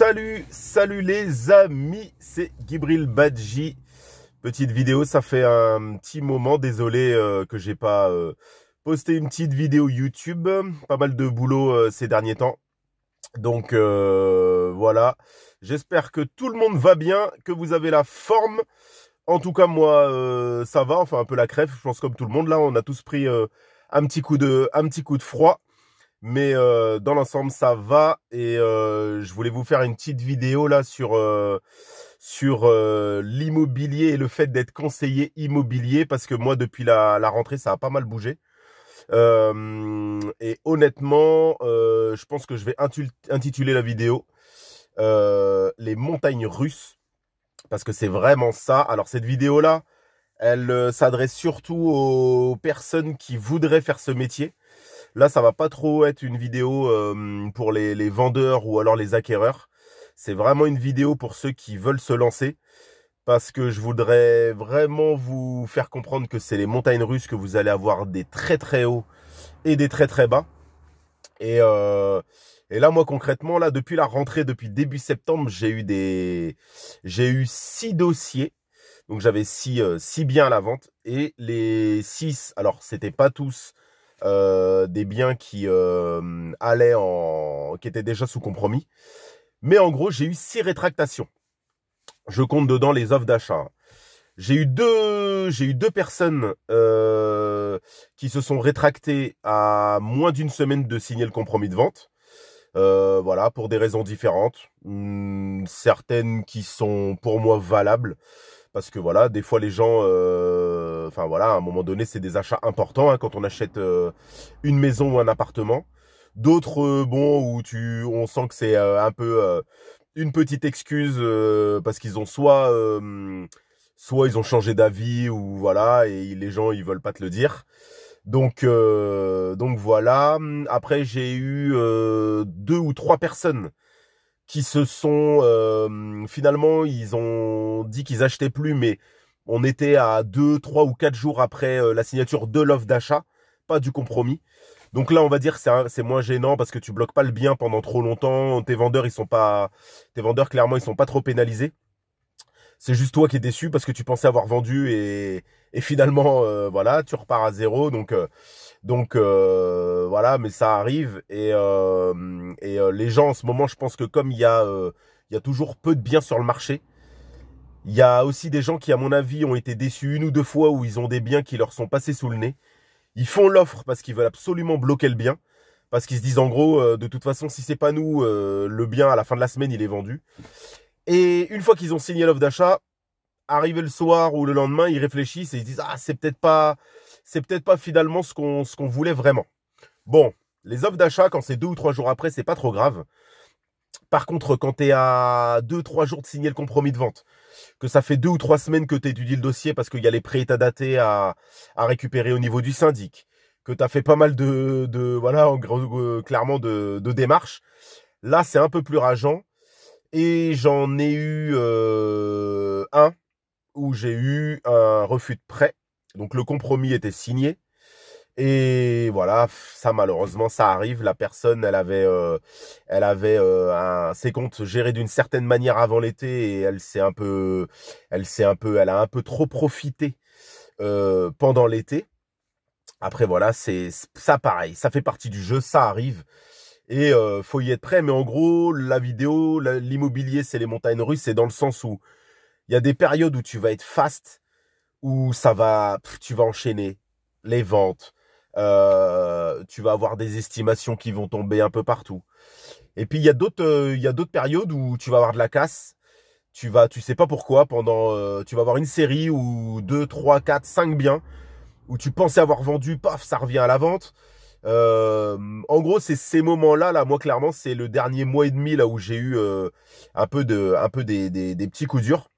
Salut, salut les amis, c'est Gibril Badji. Petite vidéo, ça fait un petit moment, désolé euh, que j'ai pas euh, posté une petite vidéo YouTube. Pas mal de boulot euh, ces derniers temps. Donc voilà, j'espère que tout le monde va bien, que vous avez la forme. En tout cas, moi, ça va, enfin un peu la crève, je pense comme tout le monde. Là, on a tous pris un, petit coup de, un petit coup de froid. Mais euh, dans l'ensemble, ça va. Et euh, je voulais vous faire une petite vidéo là sur euh, sur l'immobilier et le fait d'être conseiller immobilier parce que moi, depuis la rentrée, ça a pas mal bougé. et honnêtement, je pense que je vais intituler la vidéo Les montagnes russes parce que c'est vraiment ça. Alors cette vidéo là, elle s'adresse surtout aux personnes qui voudraient faire ce métier Là, ça va pas trop être une vidéo euh, pour les, vendeurs ou alors les acquéreurs. C'est vraiment une vidéo pour ceux qui veulent se lancer. Parce que je voudrais vraiment vous faire comprendre que c'est les montagnes russes que vous allez avoir des très très hauts et des très très bas. Et, euh, là, moi concrètement, là, depuis la rentrée, depuis début septembre, j'ai eu des, j'ai eu six dossiers. Donc j'avais six, euh, biens à la vente et les six. Alors c'était pas tous euh, des biens qui euh, allaient en, qui étaient déjà sous compromis. Mais en gros, j'ai eu six rétractations. Je compte dedans les offres d'achat. J'ai eu deux, j'ai eu deux personnes euh, qui se sont rétractées à moins d'une semaine de signer le compromis de vente. voilà, pour des raisons différentes. Hmm, certaines qui sont pour moi valables, parce que voilà, des fois les gens Enfin voilà, à un moment donné, c'est des achats importants hein, quand on achète euh, une maison ou un appartement. D'autres, euh, bon, où tu, on sent que c'est euh, un peu une petite excuse parce qu'ils ont soit soit ils ont changé d'avis ou voilà et les gens ils veulent pas te le dire. Donc donc voilà. Après j'ai eu deux ou trois personnes qui se sont finalement ils ont dit qu'ils achetaient plus mais on était à 2, 3 ou 4 jours après euh, la signature de l'offre d'achat, pas du compromis. Donc là, on va dire c'est moins gênant parce que tu bloques pas le bien pendant trop longtemps. Tes vendeurs, ils sont pas, tes vendeurs clairement, ils sont pas trop pénalisés. C'est juste toi qui es déçu parce que tu pensais avoir vendu et, finalement, euh, voilà, tu repars à zéro. Donc, euh, donc voilà, mais ça arrive. Et, les gens en ce moment, je pense que comme il y il y a toujours peu de biens sur le marché, il y a aussi des gens qui, à mon avis, ont été déçus une ou deux fois où ils ont des biens qui leur sont passés sous le nez. Ils font l'offre parce qu'ils veulent absolument bloquer le bien, parce qu'ils se disent en gros, euh, de toute façon, si c'est pas nous, euh, le bien à la fin de la semaine, il est vendu. Et une fois qu'ils ont signé l'offre d'achat, arrivé le soir ou le lendemain, ils réfléchissent et ils disent ah c'est peut-être pas, c'est peut-être pas finalement ce qu'on ce qu'on voulait vraiment. Bon, les offres d'achat quand c'est deux ou trois jours après, c'est pas trop grave par contre, quand tu es à 2-3 jours de signer le compromis de vente, que ça fait deux ou trois semaines que tu étudies le dossier parce qu'il y a les prêts à datés à, récupérer au niveau du syndic, que tu as fait pas mal de, de voilà, euh, clairement de, de démarches, là c'est un peu plus rageant. Et j'en ai eu euh, un où j'ai eu un refus de prêt. Donc le compromis était signé. Et voilà, ça malheureusement, ça arrive. La personne, elle avait, euh, euh, ses comptes gérés d'une certaine manière avant l'été et elle s'est un peu, elle a un peu trop profité euh, pendant l'été. Après voilà, c'est ça pareil, ça fait partie du jeu, ça arrive et faut y être prêt. Mais en gros, la vidéo, l'immobilier, c'est les montagnes russes, c'est dans le sens où il y a des périodes où tu vas être fast, où ça va, tu vas enchaîner les ventes euh, tu vas avoir des estimations qui vont tomber un peu partout. Et puis il y a d'autres, euh, il y d'autres périodes où tu vas avoir de la casse. Tu vas, tu sais pas pourquoi, pendant, euh, tu vas avoir une série ou 2, 3, 4, 5 biens où tu pensais avoir vendu, paf, ça revient à la vente. en gros, c'est ces moments-là, là, moi clairement, c'est le dernier mois et demi là où j'ai eu un peu de, un peu des petits coups durs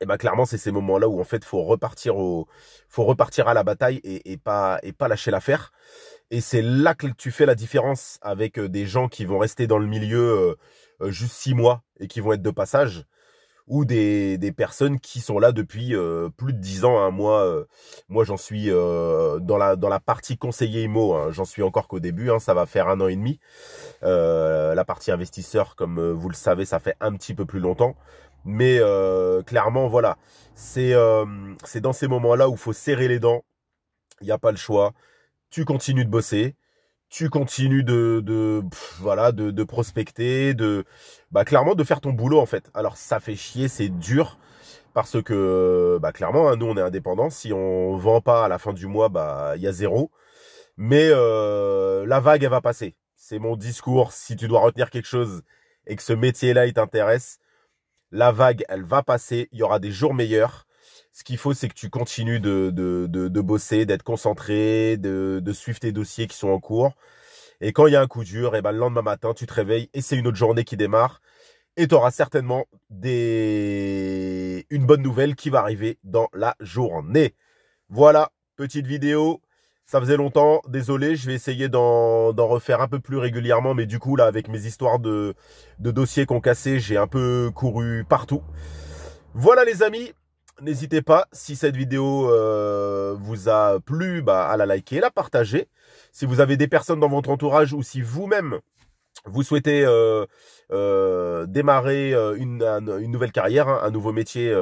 et eh bien, clairement c'est ces moments-là où en fait faut repartir au, faut repartir à la bataille et, pas et pas lâcher l'affaire. Et c'est là que tu fais la différence avec euh, des gens qui vont rester dans le milieu euh, euh, juste six mois et qui vont être de passage, ou des, personnes qui sont là depuis plus de dix ans. Hein. Moi, moi j'en suis dans la dans la partie conseiller IMO, hein. j'en suis encore qu'au début. Hein. Ça va faire un an et demi. la partie investisseur, comme vous le savez, ça fait un petit peu plus longtemps. Mais euh, clairement, voilà, euh, c'est dans ces moments-là où il faut serrer les dents. Il n'y a pas le choix. Tu continues de bosser. Tu continues de, de voilà de, prospecter, de bah clairement de faire ton boulot en fait. Alors ça fait chier, c'est dur parce que bah clairement hein, nous on est indépendants. Si on vend pas à la fin du mois, bah il y a zéro. Mais euh, la vague elle va passer. C'est mon discours. Si tu dois retenir quelque chose et que ce métier-là il t'intéresse, la vague, elle va passer. Il y aura des jours meilleurs. Ce qu'il faut, c'est que tu continues de, de, de, bosser, d'être concentré, de, de suivre tes dossiers qui sont en cours. Et quand il y a un coup dur, et eh ben, le lendemain matin, tu te réveilles et c'est une autre journée qui démarre. Et tu auras certainement des... une bonne nouvelle qui va arriver dans la journée. Voilà, petite vidéo ça faisait longtemps, désolé, je vais essayer d'en refaire un peu plus régulièrement, mais du coup là avec mes histoires de, de dossiers qu'on cassait, j'ai un peu couru partout. Voilà les amis, n'hésitez pas, si cette vidéo euh, vous a plu, bah, à la liker, la partager. Si vous avez des personnes dans votre entourage ou si vous-même, vous souhaitez euh, euh, démarrer une, nouvelle carrière, hein, un nouveau métier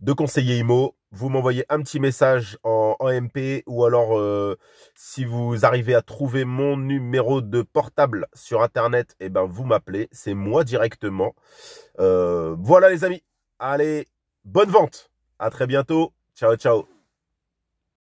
de conseiller IMO, vous m'envoyez un petit message en, MP ou alors euh, si vous arrivez à trouver mon numéro de portable sur internet, et eh ben vous m'appelez, c'est moi directement. Euh, voilà les amis, allez, bonne vente, à très bientôt, ciao ciao.